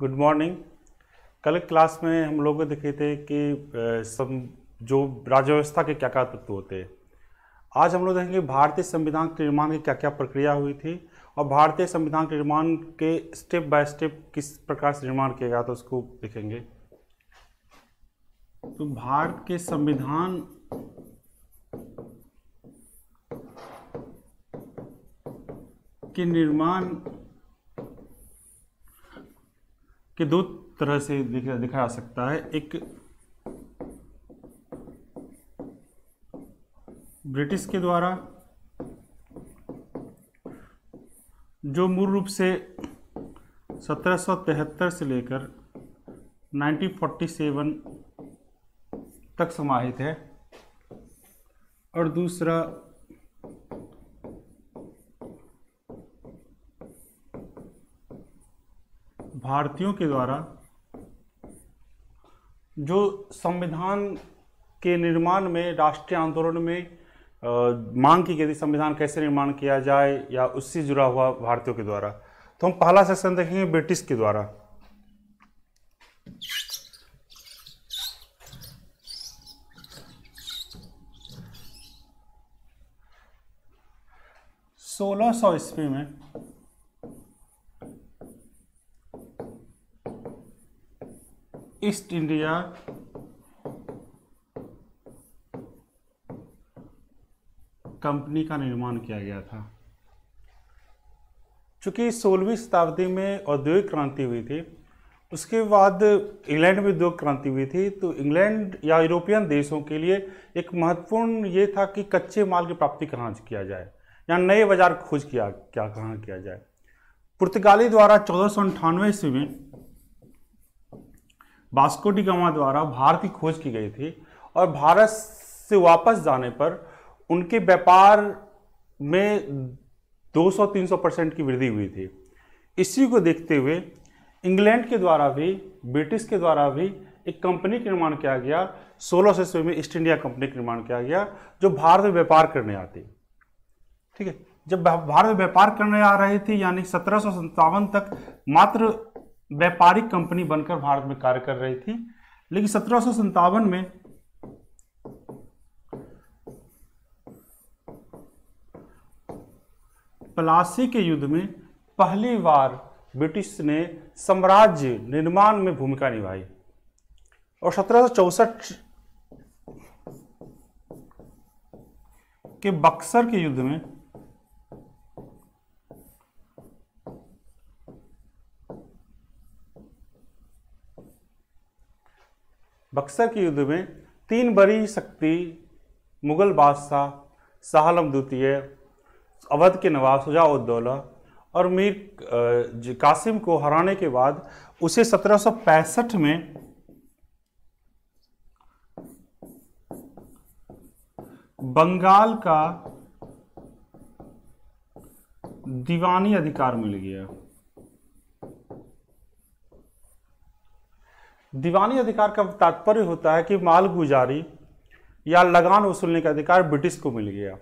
good morning कल class में हम लोग देखे थे कि सब जो राज्य व्यवस्था के क्या क्या तत्व होते हैं आज हम लोग देखेंगे भारतीय संविधान के निर्माण की क्या क्या प्रक्रिया हुई थी और भारतीय संविधान के निर्माण के स्टेप बाय स्टेप किस प्रकार से निर्माण किया गया था उसको देखेंगे तो भारत के संविधान के निर्माण कि दो तरह से दिखा, दिखा जा सकता है एक ब्रिटिश के द्वारा जो मूल रूप से 1773 से लेकर 1947 तक समाहित है और दूसरा भारतीयों के द्वारा जो संविधान के निर्माण में राष्ट्रीय आंदोलन में आ, मांग की गई थी संविधान कैसे निर्माण किया जाए या उससे जुड़ा हुआ भारतीयों के द्वारा तो हम पहला सेक्शन देखेंगे ब्रिटिश के द्वारा सोलह सौ ईस्वी में ईस्ट इंडिया कंपनी का निर्माण किया गया था चूंकि सोलहवीं शताब्दी में औद्योगिक क्रांति हुई थी उसके बाद इंग्लैंड में उद्योग क्रांति हुई थी तो इंग्लैंड या यूरोपियन देशों के लिए एक महत्वपूर्ण ये था कि कच्चे माल की प्राप्ति कहाँ किया जाए या नए बाजार खोज किया क्या कहाँ किया जाए पुर्तगाली द्वारा चौदह सौ अंठानवे ईस्वी में बास्कोटी द्वारा भारत की खोज की गई थी और भारत से वापस जाने पर उनके व्यापार में 200-300 परसेंट की वृद्धि हुई थी इसी को देखते हुए इंग्लैंड के द्वारा भी ब्रिटिश के द्वारा भी एक कंपनी का निर्माण किया गया सोलह सौ ईस्वी में ईस्ट इंडिया कंपनी का निर्माण किया गया जो भारत में व्यापार करने आती ठीक है जब भारत में व्यापार करने आ रही थी यानी सत्रह तक मात्र व्यापारिक कंपनी बनकर भारत में कार्य कर रही थी लेकिन सत्रह में प्लासी के युद्ध में पहली बार ब्रिटिश ने साम्राज्य निर्माण में भूमिका निभाई और सत्रह के बक्सर के युद्ध में बक्सर के युद्ध में तीन बड़ी शक्ति मुगल बादशाह शाहलम द्वितीय अवध के नवाब शुजाउद्दौला और मीर कासिम को हराने के बाद उसे 1765 में बंगाल का दीवानी अधिकार मिल गया दीवानी अधिकार का तात्पर्य होता है कि मालगुजारी या लगान वसूलने का अधिकार ब्रिटिश को मिल गया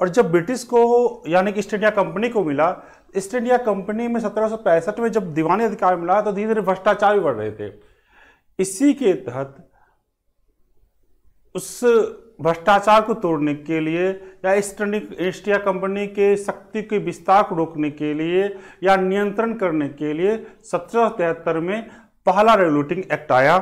और जब ब्रिटिश को यानी कि ईस्ट इंडिया कंपनी को मिला ईस्ट इंडिया कंपनी में सत्रह में जब दीवानी अधिकार मिला तो धीरे धीरे भ्रष्टाचार भी बढ़ रहे थे इसी के तहत उस भ्रष्टाचार को तोड़ने के लिए या ईस्ट इंडिया कंपनी के शक्ति के विस्तार को रोकने के लिए या नियंत्रण करने के लिए सत्रह में पहला रेगुलेटिंग एक्ट आया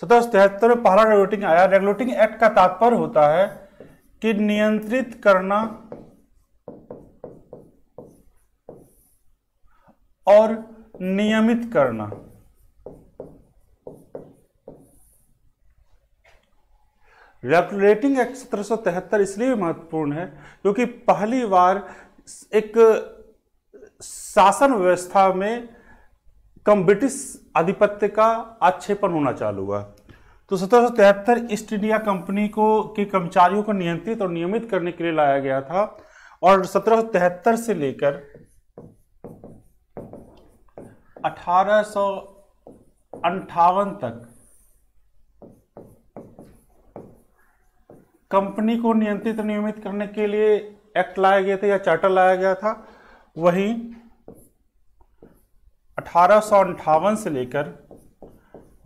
सत्रह सौ तिहत्तर में पहला रेगुलेटिंग आया रेगुलेटिंग एक्ट का तात्पर्य होता है कि नियंत्रित करना और नियमित करना रेगुलेटिंग एक्ट सत्रह इसलिए महत्वपूर्ण है क्योंकि पहली बार एक शासन व्यवस्था में कम ब्रिटिश आधिपत्य का आक्षेपण होना चालू हुआ तो सत्रह सौ तिहत्तर ईस्ट इंडिया कंपनी को के कर्मचारियों को नियंत्रित और नियमित करने के लिए लाया गया था और सत्रह से लेकर 1858 तक कंपनी को नियंत्रित नियमित करने के लिए एक्ट लाया गया था या चार्टर लाया गया था वहीं अठारह से लेकर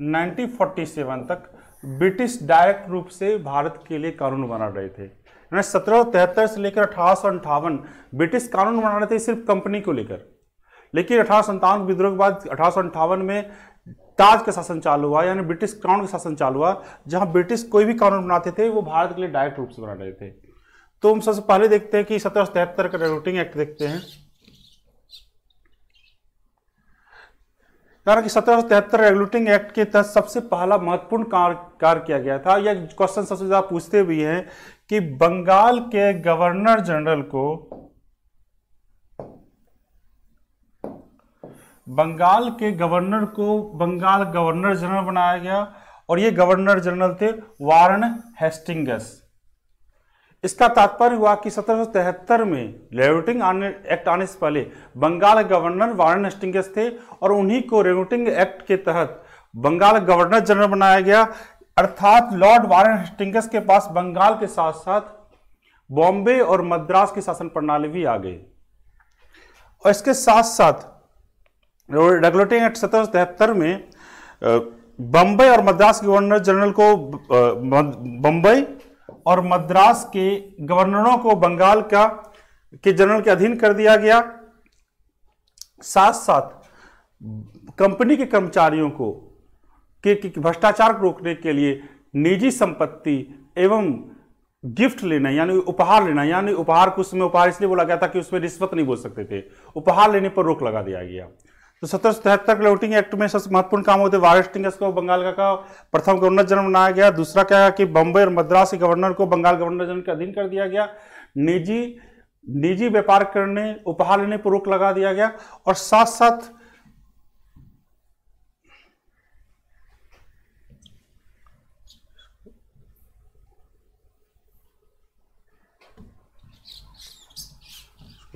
1947 तक ब्रिटिश डायरेक्ट रूप से भारत के लिए कानून बना रहे थे यानी सत्रह से लेकर अठारह ब्रिटिश कानून बना रहे थे सिर्फ कंपनी को लेकर लेकिन अठारह विद्रोह के बाद अठारह में ताज का शासन चालू हुआ यानी ब्रिटिश क्राउन का शासन चालू हुआ जहां ब्रिटिश कोई भी कानून बनाते थे वो भारत के लिए डायरेक्ट रूप से बना रहे थे तो हम सबसे पहले देखते हैं कि सत्रह का रेवोटिंग एक्ट देखते हैं कारण कि सत्रह सौ तिहत्तर रेगुलेटिंग एक्ट के तहत सबसे पहला महत्वपूर्ण कार्य कार किया गया था यह क्वेश्चन सबसे ज्यादा पूछते भी हैं कि बंगाल के गवर्नर जनरल को बंगाल के गवर्नर को बंगाल गवर्नर जनरल बनाया गया और ये गवर्नर जनरल थे वारन हेस्टिंगस इसका तात्पर्य हुआ कि सत्रह में रेवटिंग एक्ट आने से पहले बंगाल गवर्नर वारन एस्टिंगस थे और उन्हीं को रेवटिंग एक्ट के तहत बंगाल गवर्नर जनरल बनाया गया अर्थात लॉर्ड वारन एस्टिंगस के पास बंगाल के साथ साथ बॉम्बे और मद्रास की शासन प्रणाली भी आ गई और इसके साथ साथ रेगुलेटिंग एक्ट सत्रह में बम्बई और मद्रास गवर्नर जनरल को बम्बई और मद्रास के गवर्नरों को बंगाल का के जनरल के अधीन कर दिया गया साथ साथ कंपनी के कर्मचारियों को के भ्रष्टाचार को रोकने के लिए निजी संपत्ति एवं गिफ्ट लेना यानी उपहार लेना यानी उपहार को उसमें उपहार इसलिए बोला गया था कि उसमें रिश्वत नहीं बोल सकते थे उपहार लेने पर रोक लगा दिया गया तो सत्रह सौ तिहत्तर के लोटिंग एक्ट में सबसे महत्वपूर्ण काम होते वारेस्टिंग को बंगाल का, का प्रथम गवर्नर जनरल बनाया गया दूसरा क्या है कि बम्बई और मद्रास के गवर्नर को बंगाल गवर्नर जनरल के अधीन कर दिया गया निजी निजी व्यापार करने उपहार लेने पर रोक लगा दिया गया और साथ साथ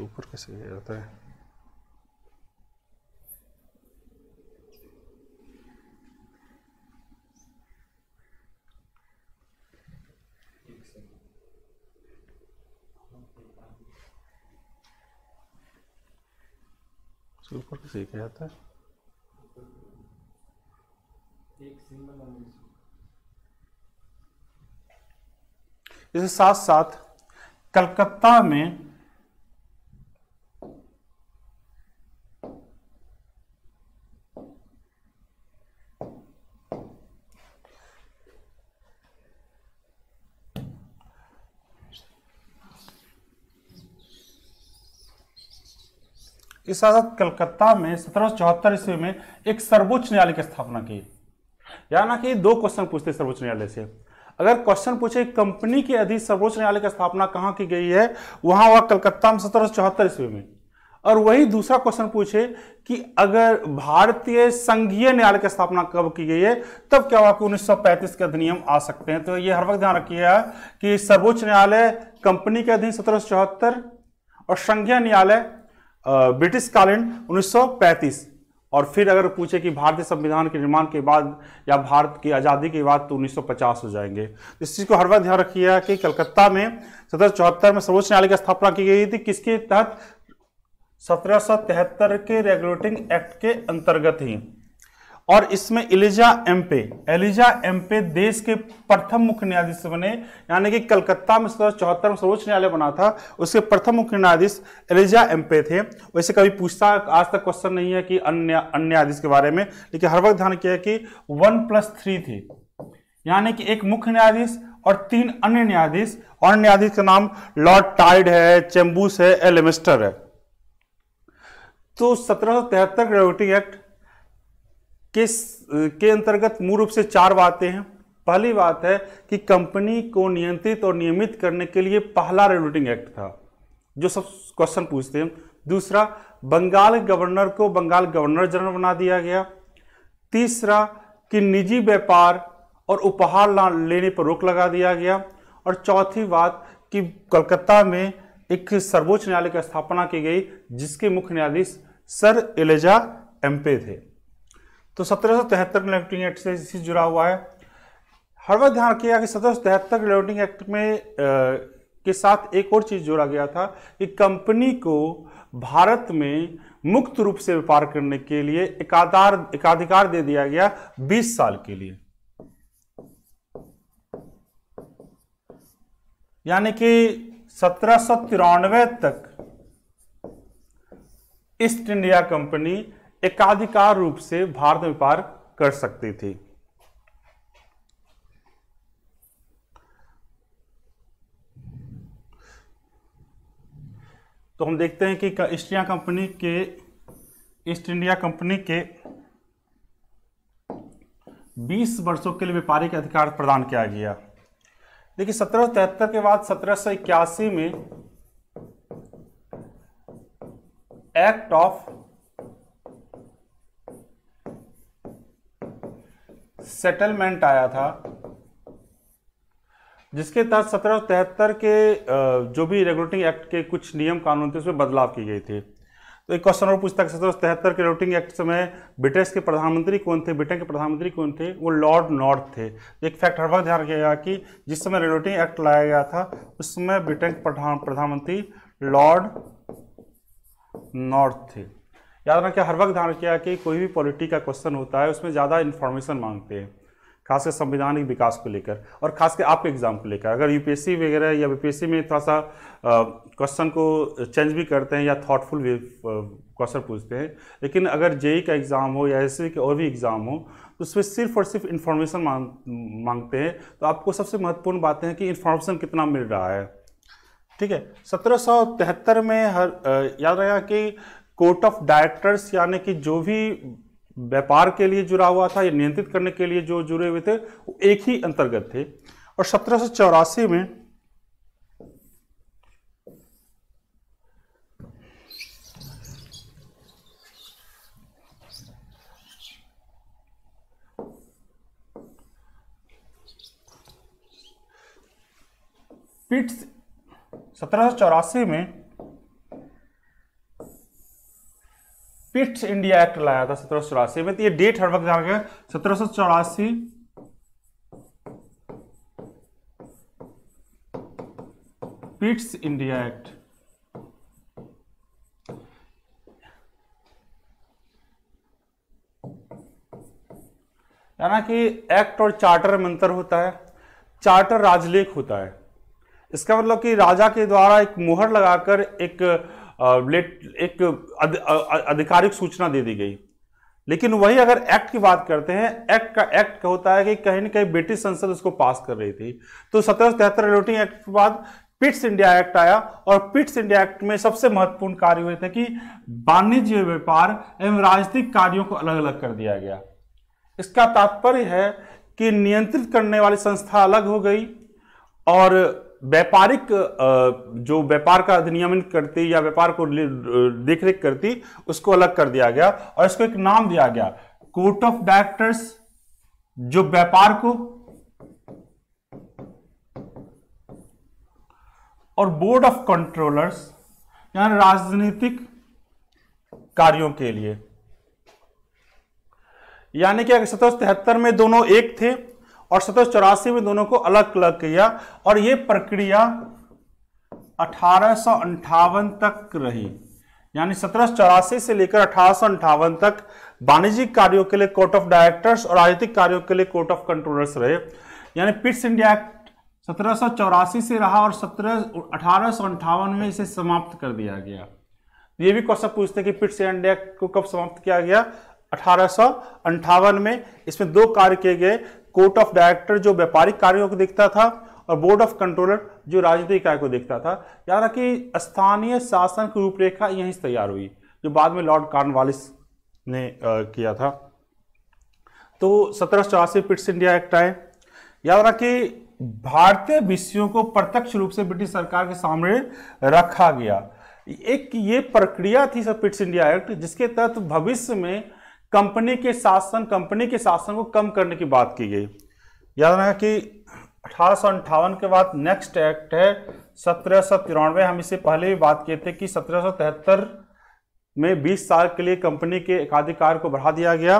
ऊपर कैसे जाता है इसके ऊपर कैसे क्या है जैसे साथ साथ कलकत्ता में इस साथ साथ कलकत्ता में सत्रह सौ चौहत्तर ईस्वी में एक सर्वोच्च न्यायालय की स्थापना की यानी कि दो क्वेश्चन पूछते सर्वोच्च न्यायालय से अगर क्वेश्चन पूछे कंपनी के अधीन सर्वोच्च न्यायालय की स्थापना कहाँ की गई है वहां हुआ कलकत्ता में सत्रह सौ चौहत्तर ईस्वी में और वही दूसरा क्वेश्चन पूछे कि अगर भारतीय संघीय न्यायालय की स्थापना कब की गई है तब क्या हुआ आपको 1935 के अधिनियम आ सकते हैं तो ये हर वक्त ध्यान रखिएगा कि सर्वोच्च न्यायालय कंपनी के अधीन सत्रह और संघीय न्यायालय ब्रिटिश कालीन उन्नीस और फिर अगर पूछे कि भारतीय संविधान के निर्माण के बाद या भारत की आज़ादी के बाद तो 1950 हो जाएंगे इस चीज़ को हर बार ध्यान रखिएगा कि कलकत्ता में सत्रह चौहत्तर में सर्वोच्च न्यायालय की स्थापना की गई थी किसके तहत सत्रह के रेगुलेटिंग एक्ट के अंतर्गत ही और इसमें एलिजा एम्पे एलिजा एम्पे देश के प्रथम मुख्य न्यायाधीश बने यानी कि कलकत्ता में सौ चौहत्तर में सर्वोच्च न्यायालय बना था उसके प्रथम मुख्य न्यायाधीश एलिजा एम्पे थे वैसे कभी पूछता आज तक क्वेश्चन नहीं है कि अन्य अन्य न्यायाधीश के बारे में लेकिन हर वक्त ध्यान किया कि वन प्लस थ्री थे यानी कि एक मुख्य न्यायाधीश और तीन अन्य न्यायाधीश और न्यायाधीश का नाम लॉर्ड टाइड है चेम्बूस है एलेमिस्टर है तो सत्रह सौ ग्रेविटी एक्ट किस के अंतर्गत मूल रूप से चार बातें हैं पहली बात है कि कंपनी को नियंत्रित और नियमित करने के लिए पहला रेगुलेटिंग एक्ट था जो सब क्वेश्चन पूछते हैं दूसरा बंगाल गवर्नर को बंगाल गवर्नर जनरल बना दिया गया तीसरा कि निजी व्यापार और उपहार लेने पर रोक लगा दिया गया और चौथी बात कि कलकत्ता में एक सर्वोच्च न्यायालय की स्थापना की गई जिसके मुख्य न्यायाधीश सर एलेजा एम्पे थे तो सत्रह सौ तिहत्तर रिलेवटिंग एक्ट से इसी जुड़ा हुआ है हर बार ध्यान किया कि सत्रह सौ तिहत्तर रिलेवटिंग एक्ट में आ, के साथ एक और चीज़ जोड़ा गया था कि कंपनी को भारत में मुक्त रूप से व्यापार करने के लिए एकाधार एकाधिकार दे दिया गया 20 साल के लिए यानी कि सत्रह तक ईस्ट इंडिया कंपनी एकाधिकार रूप से भारत में व्यापार कर सकती थी तो हम देखते हैं कि ईस्ट इंडिया कंपनी के ईस्ट इंडिया कंपनी के 20 वर्षों के लिए व्यापारिक अधिकार प्रदान किया गया देखिए सत्रह के बाद सत्रह में एक्ट ऑफ सेटलमेंट आया था जिसके तहत सत्रह के जो भी रेगुलेटिंग एक्ट के कुछ नियम कानून थे उसमें बदलाव की गई थे तो एक क्वेश्चन और पूछता है सत्रह के रेगुलेटिंग एक्ट समय ब्रिटेन के प्रधानमंत्री कौन थे ब्रिटेन के प्रधानमंत्री कौन थे वो लॉर्ड नॉर्थ थे एक फैक्ट हर वक्त ध्यान रखिएगा कि जिस समय रेगुलेटिंग एक्ट लाया गया था उस समय ब्रिटेन के प्रधानमंत्री लॉर्ड नॉर्थ थे याद रखें हर वक्त ध्यान रखिएगा कि कोई भी पॉलिटी का क्वेश्चन होता है उसमें ज़्यादा इन्फॉर्मेशन मांगते हैं खासकर संविधानिक विकास को लेकर और खासकर आपके एग्जाम को लेकर अगर यूपीएससी वगैरह या यूपीएससी में थोड़ा सा क्वेश्चन को चेंज भी करते हैं या थॉटफुल क्वेश्चन पूछते हैं लेकिन अगर जेई e का एग्ज़ाम हो या एस के और भी एग्ज़ाम हो तो उसमें सिर्फ और सिर्फ इन्फॉर्मेशन मांग मांगते हैं तो आपको सबसे महत्वपूर्ण बातें हैं कि इन्फॉर्मेशन कितना मिल रहा है ठीक है सत्रह में हर याद रहेगा कि कोर्ट ऑफ डायरेक्टर्स यानी कि जो भी व्यापार के लिए जुड़ा हुआ था या नियंत्रित करने के लिए जो जुड़े हुए थे वो एक ही अंतर्गत थे और सत्रह में पिट्स सत्रह में फिफ्थ इंडिया एक्ट लाया था सत्रह सौ चौरासी में तो ये डेट हर वक्त ध्यान रखें सत्रह सौ चौरासी पिट्स इंडिया एक्ट यानी कि एक्ट और चार्टर में अंतर होता है चार्टर राजलेख होता है इसका मतलब कि राजा के द्वारा एक मुहर लगाकर एक लेट एक आधिकारिक सूचना दे दी गई लेकिन वही अगर एक्ट की बात करते हैं एक्ट का एक्ट का होता है कि कहीं ना कहीं ब्रिटिश संसद उसको पास कर रही थी तो सत्रह सौ तिहत्तर रिलोटिंग एक्ट के बाद पिट्स इंडिया एक्ट आया और पिट्स इंडिया एक्ट में सबसे महत्वपूर्ण कार्य हुए थे कि वाणिज्य व्यापार एवं राजनीतिक कार्यों को अलग अलग कर दिया गया इसका तात्पर्य है कि नियंत्रित करने वाली संस्था अलग हो गई और व्यापारिक जो व्यापार का अधिनियमन करती या व्यापार को देख रेख करती उसको अलग कर दिया गया और इसको एक नाम दिया गया कोर्ट ऑफ डायरेक्टर्स जो व्यापार को और बोर्ड ऑफ कंट्रोलर्स यानी राजनीतिक कार्यों के लिए यानी कि सत्रह में दोनों एक थे और सत्रह चौरासी में दोनों को अलग अलग किया और ये प्रक्रिया अठारह तक रही यानी सत्रह से लेकर अठारह तक वाणिज्यिक कार्यों के लिए कोर्ट ऑफ डायरेक्टर्स और राजनीतिक कार्यों के लिए कोर्ट ऑफ कंट्रोलर्स रहे यानी पिट्स इंडिया एक्ट सत्रह से रहा और सत्रह अठारह में इसे समाप्त कर दिया गया ये भी क्वेश्चन पूछते हैं कि पिट्स इंडिया एक्ट को कब समाप्त किया गया अठारह में इसमें दो कार्य किए गए कोर्ट ऑफ डायरेक्टर जो व्यापारिक कार्यों को देखता था और बोर्ड ऑफ कंट्रोलर जो राजनीतिक कार्य को देखता था यहाँ रखिए स्थानीय शासन की रूपरेखा यहीं से तैयार हुई जो बाद में लॉर्ड कार्नवालिस ने आ, किया था तो सत्रह सौ चौरासी पिट्स इंडिया एक्ट आए याद रखिए भारतीय विषयों को प्रत्यक्ष रूप से ब्रिटिश सरकार के सामने रखा गया एक ये प्रक्रिया थी सर पिट्स इंडिया एक्ट जिसके तहत भविष्य में कंपनी के शासन कंपनी के शासन को कम करने की बात की गई याद रखना कि अठारह के बाद नेक्स्ट एक्ट है सत्रह सौ तिरानवे हम इससे पहले भी बात किए थे कि सत्रह तिहत्तर में 20 साल के लिए कंपनी के एकाधिकार को बढ़ा दिया गया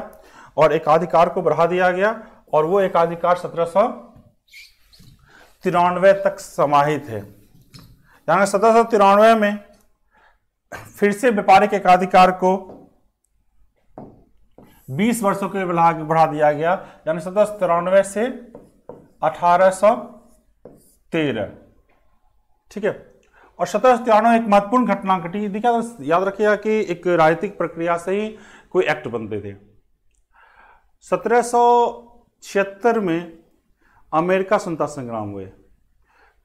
और एकाधिकार को बढ़ा दिया गया और वो एकाधिकार सत्रह तिरानवे तक समाहित है यानी सत्रह तिरानवे में फिर से व्यापारिक एकाधिकार को बीस वर्षों के लिए बढ़ा दिया गया यानी सत्रह सौ तिरानवे से अठारह सौ तेरह ठीक है और सत्रह सौ तिरानवे एक महत्वपूर्ण घटना घटी देखिए याद रखिएगा कि एक राजनीतिक प्रक्रिया से ही कोई एक्ट बनते थे सत्रह सौ छिहत्तर में अमेरिका स्वतंत्रता संग्राम हुए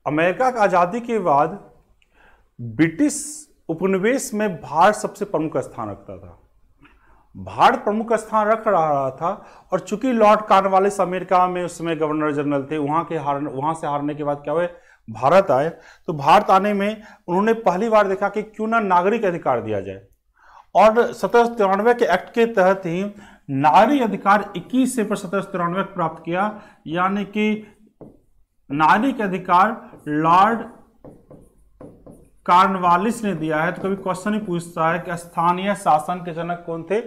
अमेरिका की आज़ादी के बाद ब्रिटिश उपनिवेश में भारत सबसे प्रमुख स्थान रखता था भारत प्रमुख स्थान रख रहा था और चूंकि लॉर्ड कार्नवालिस अमेरिका में उस समय गवर्नर जनरल थे वहां के हार वहां से हारने के बाद क्या हुए भारत आए तो भारत आने में उन्होंने पहली बार देखा कि क्यों ना नागरिक अधिकार दिया जाए और सत्रह तिरानवे के एक्ट के तहत ही नारी अधिकार 21 से पर सत्रह तिरानवे प्राप्त किया यानी कि नागरिक अधिकार लॉर्ड कार्नवालिस ने दिया है तो कभी क्वेश्चन ही पूछता है कि स्थानीय शासन के जनक कौन थे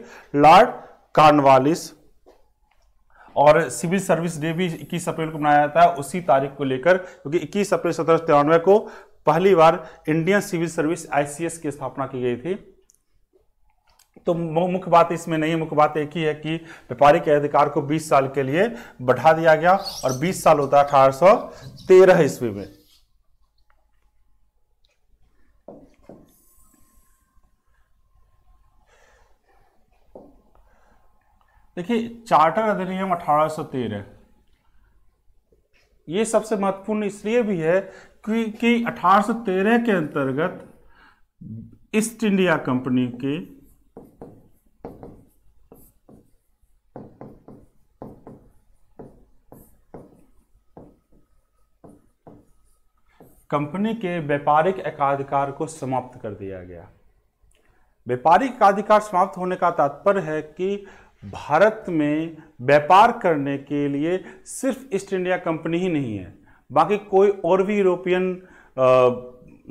लॉर्ड कार्नवालिस और सिविल सर्विस डे भी इक्कीस अप्रैल को मनाया जाता है उसी तारीख को लेकर क्योंकि इक्कीस अप्रैल सत्रह को पहली बार इंडियन सिविल सर्विस आईसीएस की स्थापना की गई थी तो मुख्य बात इसमें नहीं मुख्य बात एक ही है कि व्यापारी के अधिकार को 20 साल के लिए बढ़ा दिया गया और 20 साल होता है अठारह ईस्वी में देखिए चार्टर अधिनियम 1813 ये सबसे महत्वपूर्ण इसलिए भी है क्योंकि 1813 के अंतर्गत ईस्ट इंडिया कंपनी की कंपनी के व्यापारिक एकाधिकार को समाप्त कर दिया गया व्यापारिक एकाधिकार समाप्त होने का तात्पर्य है कि भारत में व्यापार करने के लिए सिर्फ ईस्ट इंडिया कंपनी ही नहीं है बाकी कोई और भी यूरोपियन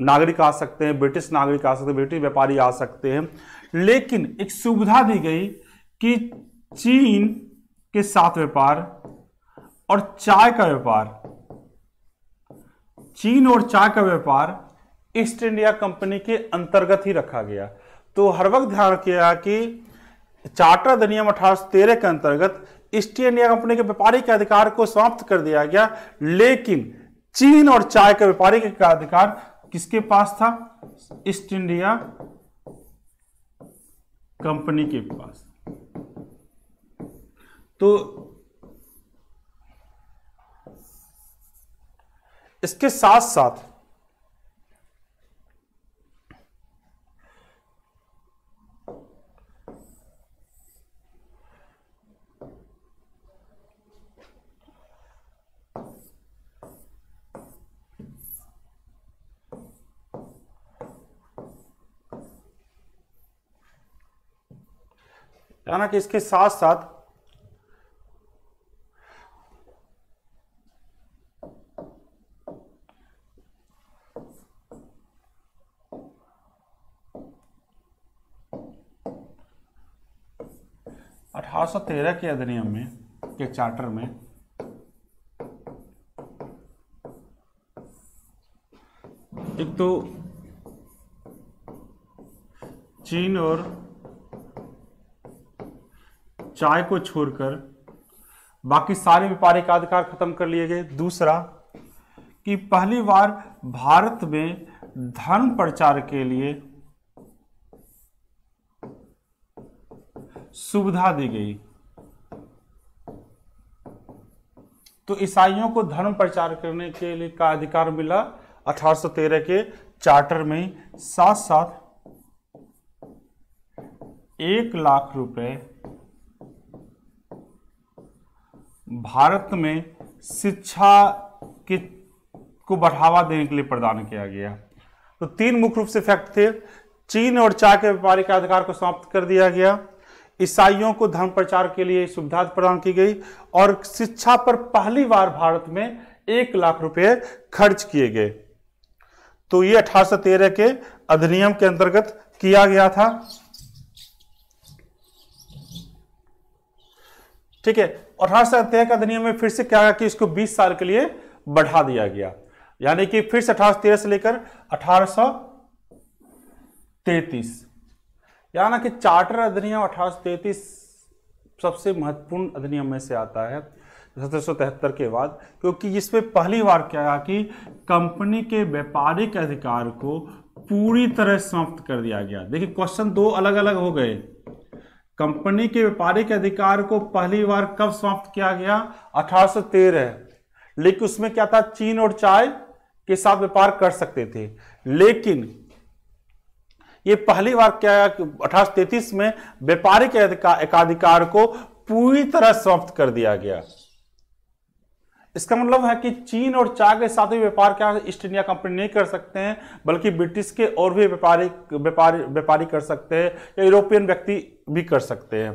नागरिक आ सकते हैं ब्रिटिश नागरिक आ सकते हैं ब्रिटिश व्यापारी आ सकते हैं लेकिन एक सुविधा दी गई कि चीन के साथ व्यापार और चाय का व्यापार चीन और चाय का व्यापार ईस्ट इंडिया कंपनी के अंतर्गत ही रखा गया तो हर वक्त ध्यान रखिएगा कि चार्टर अधिनियम अठारह के अंतर्गत ईस्ट इंडिया कंपनी के व्यापारी के अधिकार को समाप्त कर दिया गया लेकिन चीन और चाय के के अधिकार किसके पास था ईस्ट इंडिया कंपनी के पास तो इसके साथ साथ कि इसके साथ साथ अठारह के अधिनियम में के चार्टर में एक तो चीन और चाय को छोड़कर बाकी सारे व्यापारिक अधिकार खत्म कर लिए गए दूसरा कि पहली बार भारत में धर्म प्रचार के लिए सुविधा दी गई तो ईसाइयों को धर्म प्रचार करने के लिए का अधिकार मिला 1813 के चार्टर में साथ साथ एक लाख रुपए भारत में शिक्षा के को बढ़ावा देने के लिए प्रदान किया गया तो तीन मुख्य रूप से फैक्ट थे चीन और चाय के व्यापारिक अधिकार को समाप्त कर दिया गया ईसाइयों को धर्म प्रचार के लिए सुविधा प्रदान की गई और शिक्षा पर पहली बार भारत में एक लाख रुपए खर्च किए गए तो ये अठारह के अधिनियम के अंतर्गत किया गया था ठीक है अठारह सौ तेरह का अधिनियम में फिर से क्या कि इसको 20 साल के लिए बढ़ा दिया गया यानी कि फिर से अठारह तेरह से लेकर अठारह तैतीस यानी कि चार्टर अधिनियम अठारह तैतीस सबसे महत्वपूर्ण अधिनियम में से आता है सत्रह के बाद क्योंकि इसमें पहली बार क्या है कि कंपनी के व्यापारिक अधिकार को पूरी तरह समाप्त कर दिया गया देखिए क्वेश्चन दो अलग अलग हो गए कंपनी के व्यापारिक अधिकार को पहली बार कब समाप्त किया गया 1813 लेकिन उसमें क्या था चीन और चाय के साथ व्यापार कर सकते थे लेकिन ये पहली बार क्या अठारह में व्यापारिक एकाधिकार को पूरी तरह समाप्त कर दिया गया इसका मतलब है कि चीन और चा के साथ ही व्यापार क्या ईस्ट इंडिया कंपनी नहीं कर सकते हैं बल्कि ब्रिटिश के और भी व्यापारी व्यापारी व्यापारी कर सकते हैं या यूरोपियन व्यक्ति भी कर सकते हैं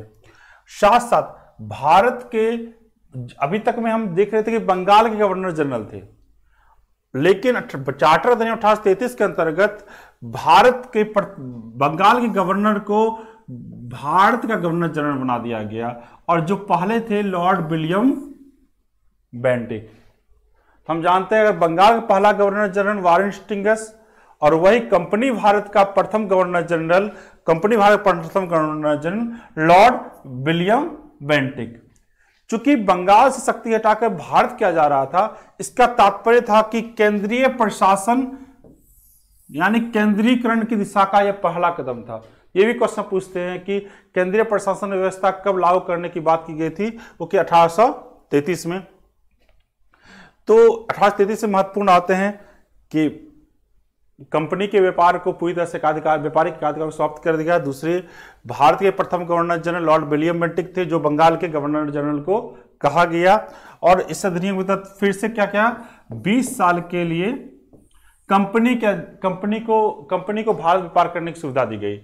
साथ साथ भारत के अभी तक में हम देख रहे थे कि बंगाल के गवर्नर जनरल थे लेकिन चार्टर अधिनियम अठारह तैतीस के अंतर्गत भारत के बंगाल के गवर्नर को भारत का गवर्नर जनरल बना दिया गया और जो पहले थे लॉर्ड विलियम बेंटिक हम जानते हैं अगर बंगाल का पहला गवर्नर जनरल वारिन स्टिंगस और वही कंपनी भारत का प्रथम गवर्नर जनरल कंपनी भारत का प्रथम governor general Lord William Bentinck चूंकि बंगाल से शक्ति हटाकर भारत किया जा रहा था इसका तात्पर्य था कि केंद्रीय प्रशासन यानी केंद्रीकरण की दिशा का यह पहला कदम था ये भी क्वेश्चन पूछते हैं कि केंद्रीय प्रशासन व्यवस्था कब लागू करने की बात की गई थी वो कि अठारह में तो अठारह से महत्वपूर्ण आते हैं कि कंपनी के व्यापार को पूरी तरह से एकाधिकार व्यापारिक एकाधिकार को समाप्त कर दिया दूसरे भारत के प्रथम governor general Lord William Bentinck थे जो बंगाल के गवर्नर जनरल को कहा गया और इस अधिनियम के तहत फिर से क्या क्या 20 साल के लिए कंपनी के कंपनी को कंपनी को भारत व्यापार करने की सुविधा दी गई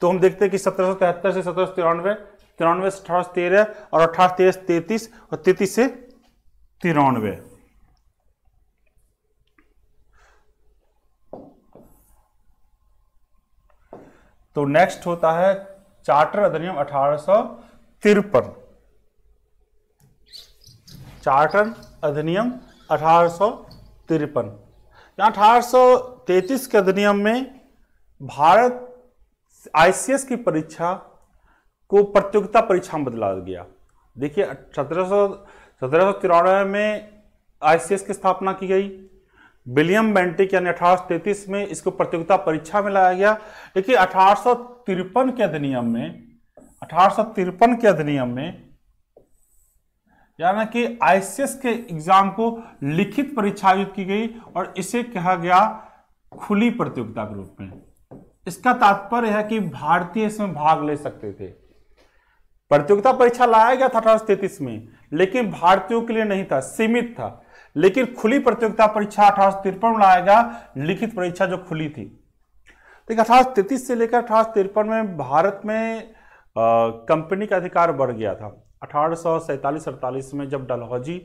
तो हम देखते हैं कि सत्रह से सत्रह तिरानवे तिरानवे से अठारह और अठारह तेईस तैतीस और तैतीस से तिरानवे तो नेक्स्ट होता है चार्टर अधिनियम अठारह चार्टर अधिनियम अठारह अठारह के अधिनियम में भारत आईसीएस की परीक्षा को प्रतियोगिता परीक्षा में बदला गया देखिए सत्रह सौ सत्रह सौ तिरानवे में आईसीएस की स्थापना की गई विलियम बेंटिक यानी अठारह में इसको प्रतियोगिता परीक्षा में लाया गया देखिए अठारह के अधिनियम में अठारह के अधिनियम में यानी कि आईसीएस के एग्जाम को लिखित परीक्षा आयोजित की गई और इसे कहा गया खुली प्रतियोगिता के रूप में इसका तात्पर्य है कि भारतीय इसमें भाग ले सकते थे प्रतियोगिता परीक्षा लाया गया था अठारह में लेकिन भारतीयों के लिए नहीं था सीमित था लेकिन खुली प्रतियोगिता परीक्षा अठारह सौ तिरपन में आएगा लिखित परीक्षा जो खुली थी देखिए अठारह तैतीस से लेकर अठारह सौ तिरपन में भारत में कंपनी का अधिकार बढ़ गया था अठारह सौ सैंतालीस अड़तालीस में जब डलहौजी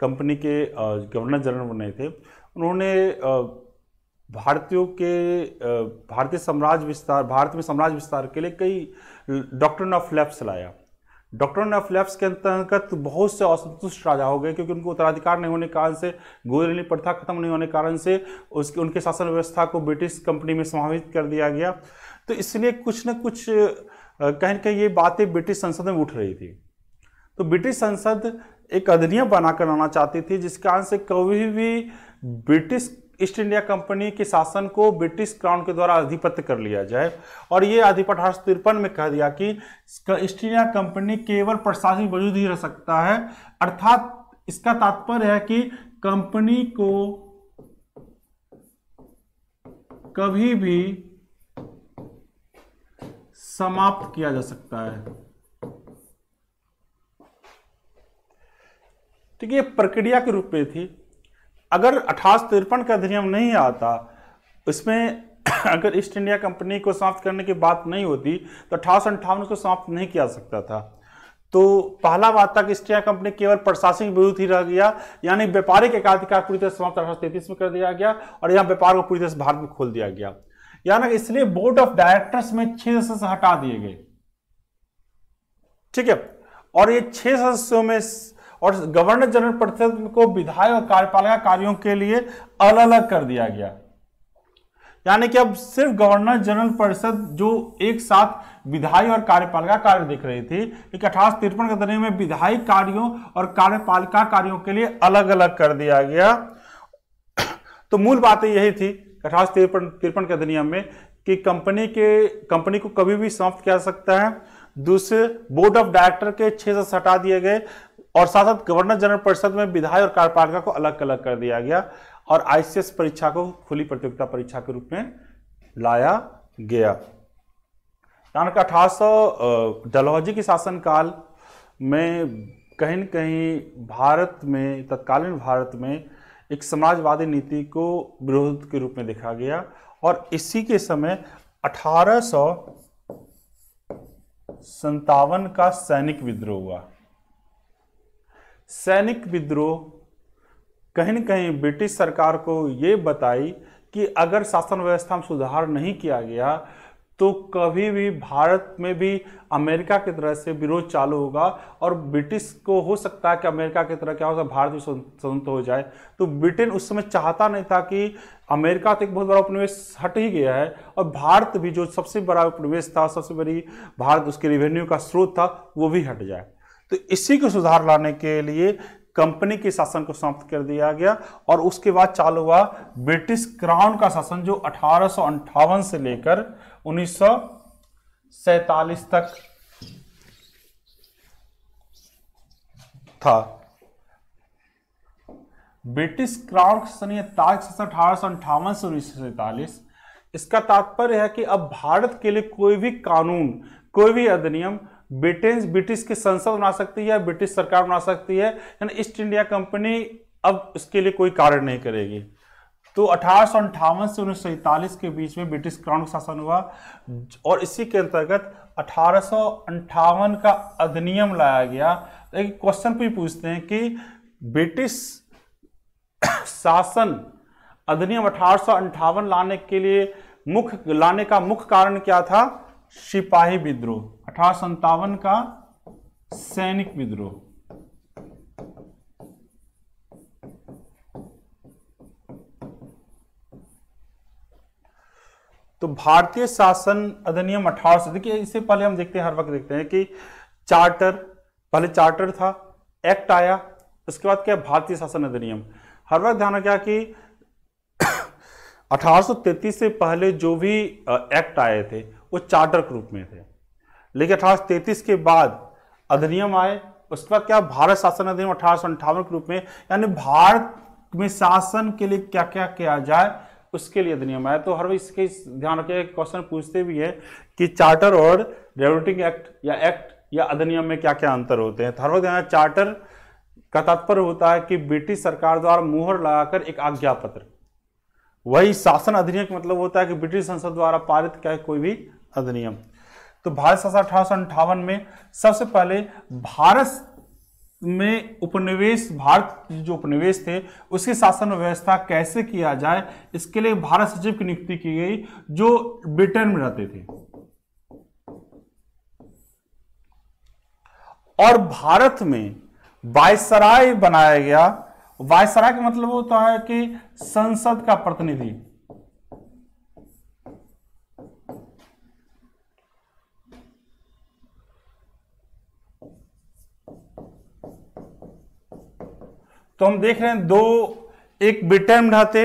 कंपनी के गवर्नर जनरल बने थे उन्होंने भारतीयों के भारतीय साम्राज्य विस्तार भारत में साम्राज्य विस्तार के लिए कई डॉक्टर ऑफ लैप्स लाया डॉक्टर ऑफ लेफ्ट के अंतर्गत बहुत से असंतुष्ट राजा हो गए क्योंकि उनको उत्तराधिकार नहीं होने के कारण से गोरेली प्रथा खत्म नहीं होने के कारण से उसके उनके शासन व्यवस्था को ब्रिटिश कंपनी में समाहित कर दिया गया तो इसलिए कुछ न कुछ कहीं कहीं ये बातें ब्रिटिश संसद में उठ रही थी तो ब्रिटिश संसद एक अधिनियम बनाकर आना चाहती थी जिस कारण से कभी भी ब्रिटिश ईस्ट इंडिया कंपनी के शासन को ब्रिटिश क्राउन के द्वारा अधिपत्य कर लिया जाए और ये अधिपत अठारह तिरपन में कह दिया कि ईस्ट इंडिया कंपनी केवल प्रशासनिक वजूद ही रह सकता है अर्थात इसका तात्पर्य है कि कंपनी को कभी भी समाप्त किया जा सकता है ठीक है प्रक्रिया के रूप में थी अगर अठारह तिरपन का अधिनियम नहीं आता इसमें अगर ईस्ट इंडिया कंपनी को समाप्त करने की बात नहीं होती तो अठारह सौ को समाप्त नहीं किया सकता था तो पहला बात था कि ईस्ट इंडिया कंपनी केवल प्रशासनिक विरुद्ध ही रह गया यानी व्यापारिक एकाधिकार पूरी तरह समाप्त अठारह में कर दिया गया और यहाँ व्यापार को पूरी तरह भारत में खोल दिया गया यानी इसलिए बोर्ड ऑफ डायरेक्टर्स में छह सदस्य हटा दिए गए ठीक है और ये छह सदस्यों में और गवर्नर जनरल परिषद को विधायक और कार्यपालिका कार्यों के लिए अलग अलग कर दिया गया यानी कि अब सिर्फ गवर्नर जनरल परिषद जो एक साथ विधायी और कार्यपालिका कार्य देख रही थी एक अठारह तिरपन के में विधायी कार्यों और कार्यपालिका कार्यों के लिए अलग अलग कर दिया गया तो मूल बातें यही थी अठारह तिरपन तिरपन के अधिनियम में कि कंपनी के कंपनी को कभी भी समाप्त किया सकता है दूसरे बोर्ड ऑफ डायरेक्टर के छह से हटा दिए गए और साथ साथ गवर्नर जनरल परिषद में विधायक और कार्यपालिका को अलग अलग कर दिया गया और आईसीएस परीक्षा को खुली प्रतियोगिता परीक्षा के रूप में लाया गया यानी कि अठारह डलहौजी के शासनकाल में कहीं न कहीं भारत में तत्कालीन भारत में एक समाजवादी नीति को विरोध के रूप में देखा गया और इसी के समय अठारह सौ संतावन का सैनिक विद्रोह हुआ सैनिक विद्रोह कहीं न कहीं ब्रिटिश सरकार को ये बताई कि अगर शासन व्यवस्था में सुधार नहीं किया गया तो कभी भी भारत में भी अमेरिका की तरह से विरोध चालू होगा और ब्रिटिश को हो सकता है कि अमेरिका की तरह क्या होगा भारत भी स्वतंत्र हो जाए तो ब्रिटेन उस समय चाहता नहीं था कि अमेरिका तो एक बहुत बड़ा उपनिवेश हट ही गया है और भारत भी जो सबसे बड़ा उपनिवेश था सबसे बड़ी भारत उसके रिवेन्यू का स्रोत था वो भी हट जाए तो इसी को सुधार लाने के लिए कंपनी के शासन को समाप्त कर दिया गया और उसके बाद चालू हुआ ब्रिटिश क्राउन का शासन जो अठारह से लेकर उन्नीस तक था ब्रिटिश क्राउन शासन अठारह सौ अंठावन से उन्नीस सौ सैतालीस इसका तात्पर्य है कि अब भारत के लिए कोई भी कानून कोई भी अधिनियम ब्रिटेन ब्रिटिश की संसद बना सकती है ब्रिटिश सरकार बना सकती है यानी ईस्ट इंडिया कंपनी अब इसके लिए कोई कार्य नहीं करेगी तो अठारह से उन्नीस के बीच में ब्रिटिश क्राउन का शासन हुआ और इसी के अंतर्गत अठारह का अधिनियम लाया गया एक क्वेश्चन भी पूछते हैं कि ब्रिटिश शासन अधिनियम अठारह लाने के लिए मुख्य लाने का मुख्य कारण क्या था सिपाही विद्रोह अठारह का सैनिक विद्रोह तो भारतीय शासन अधिनियम अठारह सौ देखिए इससे पहले हम देखते हैं हर वक्त देखते हैं कि चार्टर पहले चार्टर था एक्ट आया उसके बाद क्या भारतीय शासन अधिनियम हर वक्त ध्यान रखा कि 1833 से पहले जो भी एक्ट आए थे वो चार्टर के रूप में थे लेकिन अठारह के बाद अधिनियम आए उसके बाद क्या भारत शासन अधिनियम अठारह के रूप में यानी भारत में शासन के लिए क्या क्या किया जाए उसके लिए अधिनियम आया तो हर वक्त इसके ध्यान रखिए क्वेश्चन पूछते भी है कि चार्टर और रेगुलेटिंग एक्ट या एक्ट या अधिनियम में क्या क्या अंतर होते हैं तो हर ध्यान चार्टर का तात्पर्य होता है कि ब्रिटिश सरकार द्वारा मुहर लगाकर एक आज्ञा पत्र वही शासन अधिनियम का मतलब होता है कि ब्रिटिश संसद द्वारा पारित क्या कोई भी अधिनियम तो भारत शासन अठारह में सबसे पहले भारत में उपनिवेश भारत जो उपनिवेश थे उसकी शासन व्यवस्था कैसे किया जाए इसके लिए भारत सचिव की नियुक्ति की गई जो ब्रिटेन में रहते थे और भारत में वायसराय बनाया गया वायसराय का मतलब होता है कि संसद का प्रतिनिधि तो हम देख रहे हैं दो एक ब्रिटेन ढाते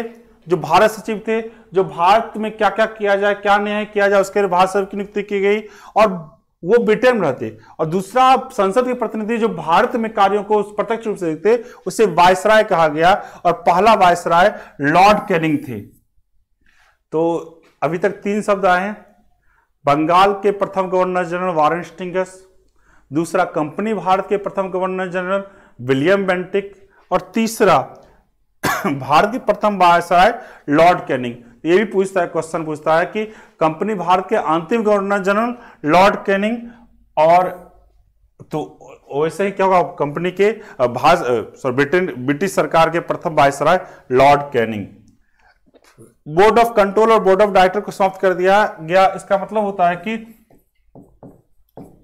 जो भारत सचिव थे जो भारत में क्या क्या किया जाए क्या न्याय किया जाए उसके लिए भारत सचिव की नियुक्ति की गई और वो ब्रिटेन में रहते और दूसरा संसद के प्रतिनिधि जो भारत में कार्यों को प्रत्यक्ष रूप से देखते उसे वायसराय कहा गया और पहला वायसराय लॉर्ड कैनिंग थे तो अभी तक तीन शब्द आए हैं बंगाल के प्रथम गवर्नर जनरल वारन स्टिंगस दूसरा कंपनी भारत के प्रथम गवर्नर जनरल विलियम बेंटिक और तीसरा भारत की प्रथम वायसराय लॉर्ड कैनिंग तो ये भी पूछता है क्वेश्चन पूछता है कि कंपनी भारत के अंतिम गवर्नर जनरल लॉर्ड कैनिंग और तो वैसे ही क्या होगा कंपनी के भारत सॉरी ब्रिटेन ब्रिटिश सरकार के प्रथम viceroy Lord Canning board of control और बोर्ड ऑफ डायरेक्टर को समाप्त कर दिया गया इसका मतलब होता है कि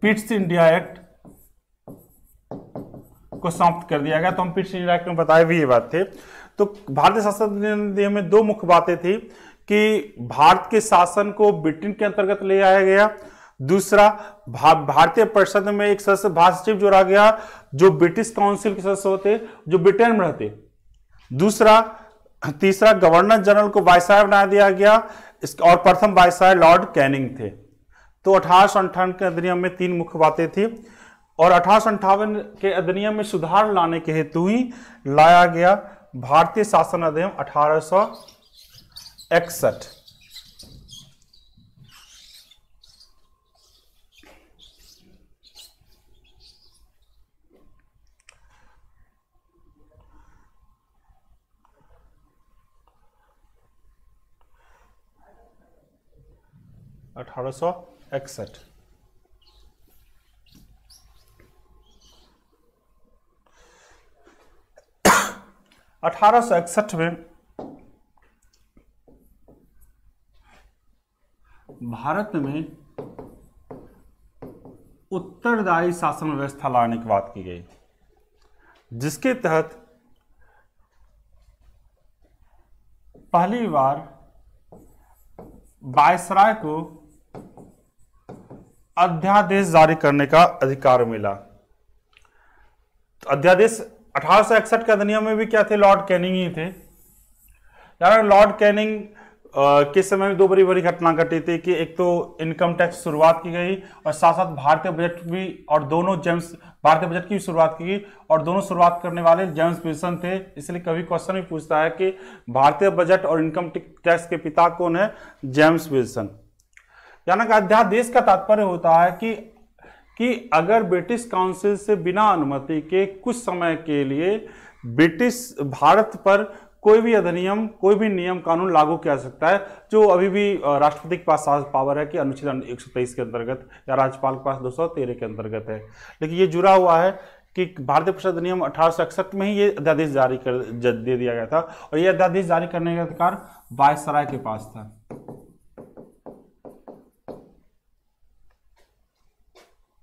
पिट्स इंडिया एक्ट को समाप्त कर दिया गया तो हम पीठ इलाके में बताए भी ये बात थे तो भारतीय शासन अधिनियम में दो मुख्य बातें थी कि भारत के शासन को ब्रिटेन के अंतर्गत ले आया गया दूसरा भा, भारतीय परिषद में एक सदस्य भारत जोड़ा गया जो ब्रिटिश काउंसिल के सदस्य होते जो ब्रिटेन में रहते दूसरा तीसरा गवर्नर जनरल को वायसराय बना दिया गया और प्रथम वायसराय लॉर्ड कैनिंग थे तो अठारह के अधिनियम में तीन मुख्य बातें थी और अठारह के अधिनियम में सुधार लाने के हेतु ही लाया गया भारतीय शासन अधिनियम अठारह इकसठ अठारह इकसठ अठारह में भारत में उत्तरदायी शासन व्यवस्था लाने की बात की गई जिसके तहत पहली बार बायसराय को अध्यादेश जारी करने का अधिकार मिला तो अध्यादेश अठारह के अधिनियम में भी क्या थे लॉर्ड कैनिंग ही थे यार लॉर्ड कैनिंग के समय में दो बड़ी बड़ी घटना घटी थी कि एक तो इनकम टैक्स शुरुआत की गई और साथ साथ भारतीय बजट भी और दोनों जेम्स भारतीय बजट की भी शुरुआत की गई और दोनों शुरुआत करने वाले जेम्स विल्सन थे इसलिए कभी क्वेश्चन भी पूछता है कि भारतीय बजट और इनकम टैक्स के पिता कौन है जेम्स विल्सन यानी कि अध्यादेश का तात्पर्य होता है कि कि अगर ब्रिटिश काउंसिल से बिना अनुमति के कुछ समय के लिए ब्रिटिश भारत पर कोई भी अधिनियम कोई भी नियम कानून लागू किया जा सकता है जो अभी भी राष्ट्रपति के पास पावर है कि अनुच्छेद एक के अंतर्गत या राज्यपाल के पास दो के अंतर्गत है लेकिन ये जुड़ा हुआ है कि भारतीय प्रसाद अधिनियम अठारह में ही ये अध्यादेश जारी कर दे दिया गया था और ये अध्यादेश जारी करने का अधिकार वायसराय के पास था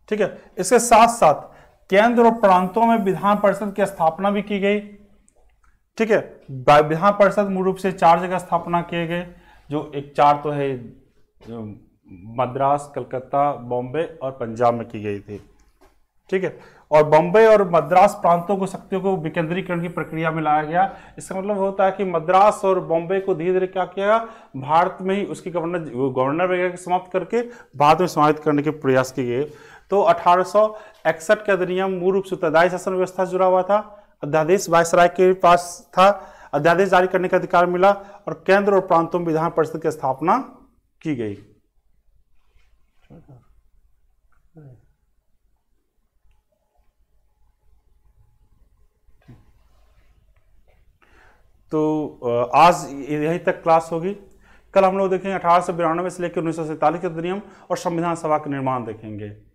ठीक है इसके साथ साथ केंद्र और प्रांतों में विधान परिषद की स्थापना भी की गई ठीक है विधान परिषद मूल रूप से चार जगह स्थापना किए गए जो एक चार तो है मद्रास कलकत्ता बॉम्बे और पंजाब में की गई थी ठीक है और बॉम्बे और मद्रास प्रांतों को शक्तियों को विकेंद्रीकरण की प्रक्रिया में लाया गया इसका मतलब होता है कि मद्रास और बॉम्बे को धीरे धीरे क्या किया भारत में ही उसकी गवर्नर गवर्नर वगैरह समाप्त करके भारत में समाहित करने के प्रयास किए गए तो अठारह के अधिनियम मूल रूप से उत्तरदायी शासन व्यवस्था से जुड़ा हुआ था अध्यादेश वायसराय के पास था अध्यादेश जारी करने का अधिकार मिला और केंद्र और प्रांतों में विधान परिषद की स्थापना की गई तो आज यहीं तक क्लास होगी कल हम लोग देखेंगे अठारह सौ बिरानवे से लेकर उन्नीस सौ सैंतालीस के अधिनियम और संविधान सभा का निर्माण देखेंगे